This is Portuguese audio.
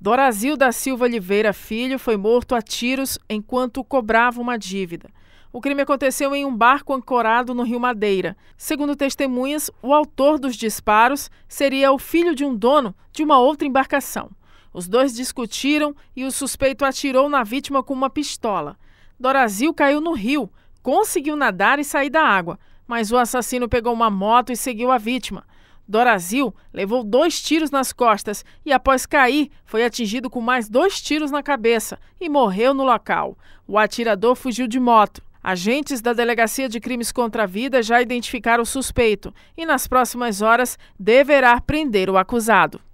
Dorazil da Silva Oliveira Filho foi morto a tiros enquanto cobrava uma dívida. O crime aconteceu em um barco ancorado no Rio Madeira. Segundo testemunhas, o autor dos disparos seria o filho de um dono de uma outra embarcação. Os dois discutiram e o suspeito atirou na vítima com uma pistola. Dorazil caiu no rio, conseguiu nadar e sair da água, mas o assassino pegou uma moto e seguiu a vítima. Dorazil levou dois tiros nas costas e, após cair, foi atingido com mais dois tiros na cabeça e morreu no local. O atirador fugiu de moto. Agentes da Delegacia de Crimes contra a Vida já identificaram o suspeito e, nas próximas horas, deverá prender o acusado.